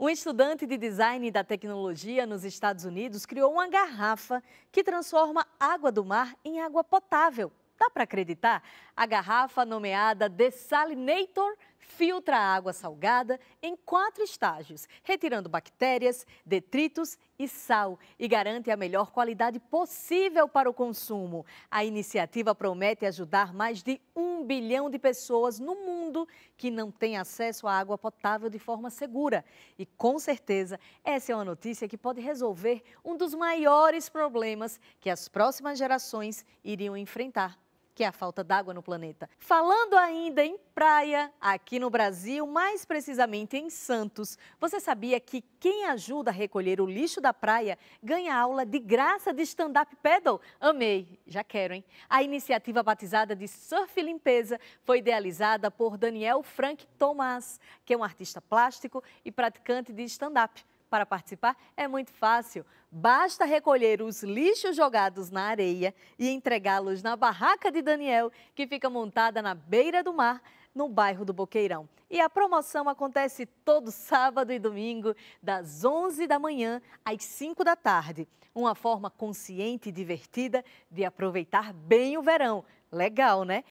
Um estudante de design da tecnologia nos Estados Unidos criou uma garrafa que transforma água do mar em água potável. Dá para acreditar? A garrafa, nomeada Desalinator, filtra a água salgada em quatro estágios, retirando bactérias, detritos e sal, e garante a melhor qualidade possível para o consumo. A iniciativa promete ajudar mais de um bilhão de pessoas no mundo que não têm acesso à água potável de forma segura. E com certeza, essa é uma notícia que pode resolver um dos maiores problemas que as próximas gerações iriam enfrentar que é a falta d'água no planeta. Falando ainda em praia, aqui no Brasil, mais precisamente em Santos, você sabia que quem ajuda a recolher o lixo da praia ganha aula de graça de stand-up paddle? Amei, já quero, hein? A iniciativa batizada de Surf Limpeza foi idealizada por Daniel Frank Tomás, que é um artista plástico e praticante de stand-up. Para participar é muito fácil. Basta recolher os lixos jogados na areia e entregá-los na barraca de Daniel, que fica montada na beira do mar, no bairro do Boqueirão. E a promoção acontece todo sábado e domingo, das 11 da manhã às 5 da tarde. Uma forma consciente e divertida de aproveitar bem o verão. Legal, né?